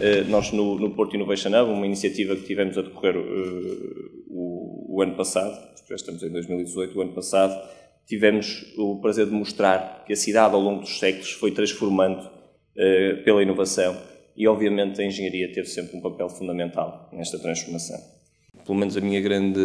Eh, nós, no, no Porto Innovation Hub, uma iniciativa que tivemos a decorrer eh, o, o ano passado, já estamos em 2018, o ano passado, tivemos o prazer de mostrar que a cidade, ao longo dos séculos, foi transformando eh, pela inovação e, obviamente, a engenharia teve sempre um papel fundamental nesta transformação. Pelo menos a minha grande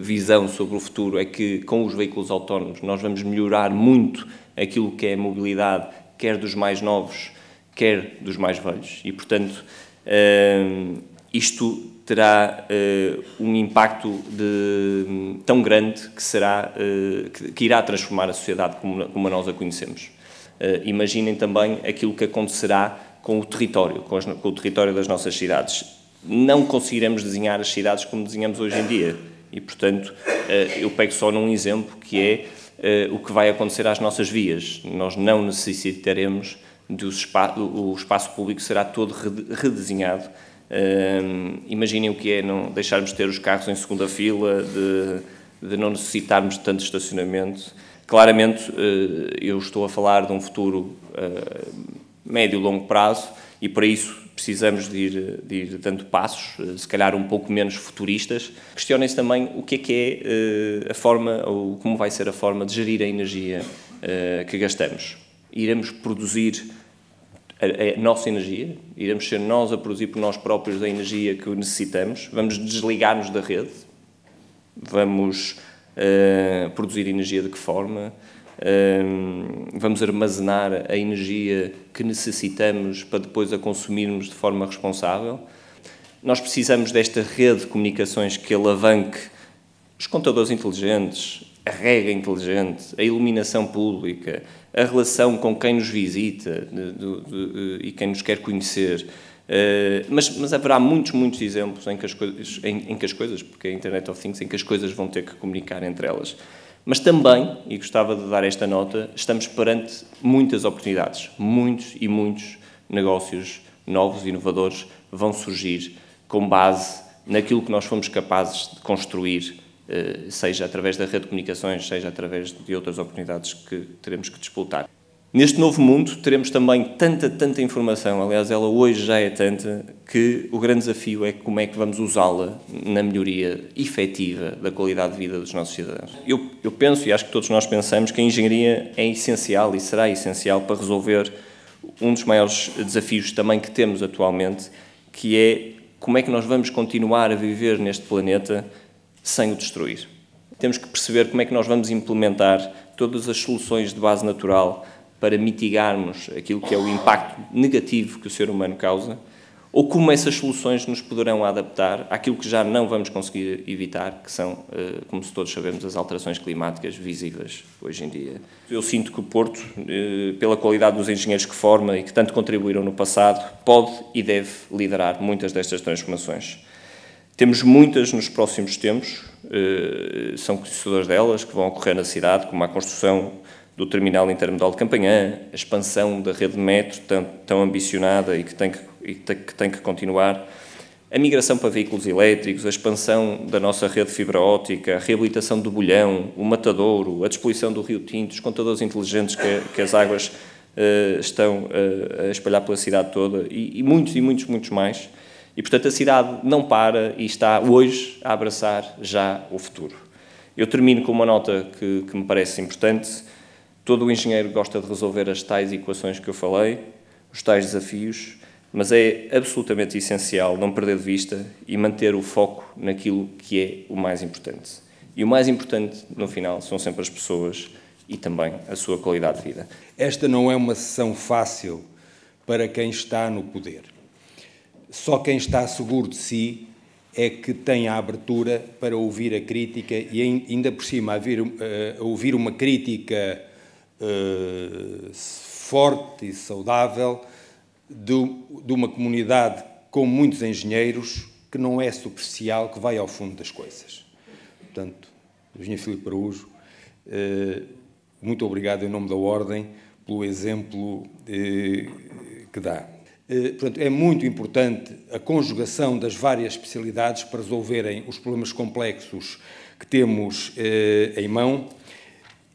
visão sobre o futuro é que, com os veículos autónomos, nós vamos melhorar muito aquilo que é a mobilidade, quer dos mais novos, quer dos mais velhos. E, portanto, ehm, isto terá eh, um impacto de, tão grande que, será, eh, que, irá transformar a sociedade como, nós a conhecemos. Eh, imaginem também aquilo que acontecerá com o território, com, as, com o território das nossas cidades. Não conseguiremos desenhar as cidades como desenhamos hoje em dia. E, portanto, eu pego só num exemplo que é o que vai acontecer às nossas vias. Nós não necessitaremos Espa o espaço público será todo redesenhado. Um, imaginem o que é não deixarmos de ter os carros em segunda fila, de, de não necessitarmos de tanto estacionamento. Claramente, eh, eu estou a falar de um futuro eh, médio e longo prazo e para isso precisamos de ir, de ir dando passos, eh, se calhar um pouco menos futuristas. Questionem-se também o que é que é a forma, ou como vai ser a forma de gerir a energia que gastamos iremos produzir a, a nossa energia, iremos ser nós a produzir por nós próprios a energia que necessitamos, vamos desligar-nos da rede, vamos uh, produzir energia de que forma, uh, vamos armazenar a energia que necessitamos para depois a consumirmos de forma responsável. Nós precisamos desta rede de comunicações que alavanque os contadores inteligentes, a regra inteligente, a iluminação pública, a relação com quem nos visita de, de, de, eh, e quem nos quer conhecer. Uh, mas, mas, haverá muitos, muitos exemplos em que, as coisas, em, em que as coisas, porque a Internet of Things, em que as coisas vão ter que comunicar entre elas. Mas também, e gostava de dar esta nota, estamos perante muitas oportunidades. Muitos e muitos negócios novos, e inovadores, vão surgir com base naquilo que nós fomos capazes de construir eh, seja através da rede de comunicações, seja através de outras oportunidades que teremos que disputar. Neste novo mundo teremos também tanta, tanta informação, aliás, ela hoje já é tanta, que o grande desafio é como é que vamos usá-la na melhoria efetiva da qualidade de vida dos nossos cidadãos. Eu, eu penso, e acho que todos nós pensamos, que a engenharia é essencial e será essencial para resolver um dos maiores desafios também que temos atualmente, que é como é que nós vamos continuar a viver neste planeta sem o destruir. Temos que perceber como é que nós vamos implementar todas as soluções de base natural para mitigarmos aquilo que é o impacto negativo que o ser humano causa, ou como essas soluções nos poderão adaptar àquilo que já não vamos conseguir evitar, que são, eh, como todos sabemos, as alterações climáticas visíveis hoje em dia. Eu sinto que o Porto, eh, pela qualidade dos engenheiros que forma e que tanto contribuíram no passado, pode e deve liderar muitas destas transformações. Temos muitas nos próximos tempos, eh, são conhecedoras delas, que vão ocorrer na cidade, como a construção do terminal intermodal de Campanhã, a expansão da rede de metro tão, tão ambicionada e que tem que, e que tem que continuar, a migração para veículos elétricos, a expansão da nossa rede de fibra óptica, a reabilitação do bolhão, o matadouro, a despoluição do rio Tinto, os contadores inteligentes que, que as águas uh, estão uh, a espalhar pela cidade toda e, e muitos e muitos, muitos mais. E, portanto, a cidade não para e está hoje a abraçar já o futuro. Eu termino com uma nota que, que me parece importante. Todo o engenheiro gosta de resolver as tais equações que eu falei, os tais desafios, mas é absolutamente essencial não perder de vista e manter o foco naquilo que é o mais importante. E o mais importante, no final, são sempre as pessoas e também a sua qualidade de vida. Esta não é uma sessão fácil para quem está no poder. Só quem está seguro de si é que tem a abertura para ouvir a crítica e ainda por cima eh, ouvir uma crítica eh, forte e saudável de, uma comunidade com muitos engenheiros que não é superficial, que vai ao fundo das coisas. Portanto, Eugênio Filipe Araújo, eh, muito obrigado em nome da Ordem pelo exemplo que dá. Eh, portanto, é muito importante a conjugação das várias especialidades para resolverem os problemas complexos que temos eh, em mão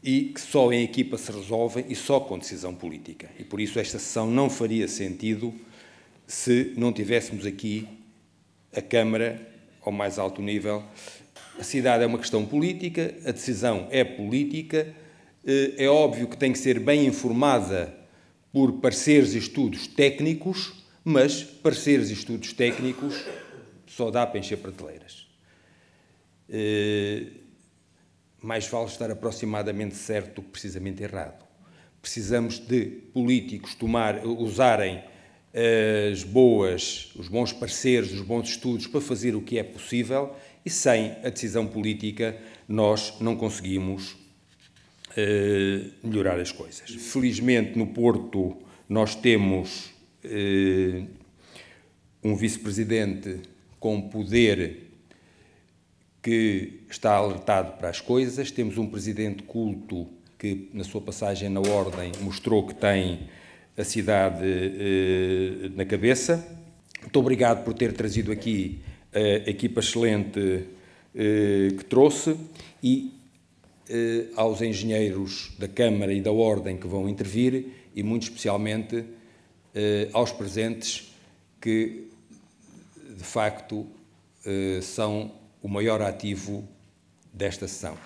e que só em equipa se resolvem e só com decisão política. E por isso esta sessão não faria sentido se não tivéssemos aqui a Câmara ao mais alto nível. A cidade é uma questão política, a decisão é política, eh, é óbvio que tem que ser bem informada por pareceres e estudos técnicos, mas pareceres e estudos técnicos só dá para encher prateleiras. Eh, mais vale estar aproximadamente certo do que precisamente errado. Precisamos de políticos tomar, usarem eh, as boas, os bons pareceres, os bons estudos para fazer o que é possível e sem a decisão política nós não conseguimos eh, melhorar as coisas. Felizmente, no Porto, nós temos uh, um vice-presidente com poder que está alertado para as coisas, temos um presidente culto que, na sua passagem na Ordem, mostrou que tem a cidade uh, na cabeça. Muito obrigado por ter trazido aqui a equipa excelente que trouxe e eh, aos engenheiros da Câmara e da Ordem que vão intervir e, muito especialmente, eh, aos presentes que, de facto, eh, são o maior ativo desta sessão.